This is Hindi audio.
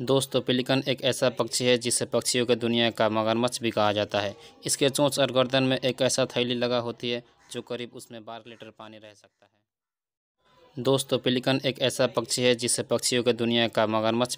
दोस्तों पेलिकन एक ऐसा पक्षी है जिसे पक्षियों की दुनिया का मगरमच्छ भी कहा जाता है इसके चोंच और गर्दन में एक ऐसा थैली लगा होती है जो करीब उसमें बारह लीटर पानी रह सकता है दोस्तों पेलिकन एक ऐसा पक्षी है जिसे पक्षियों की दुनिया का मगरमच्छ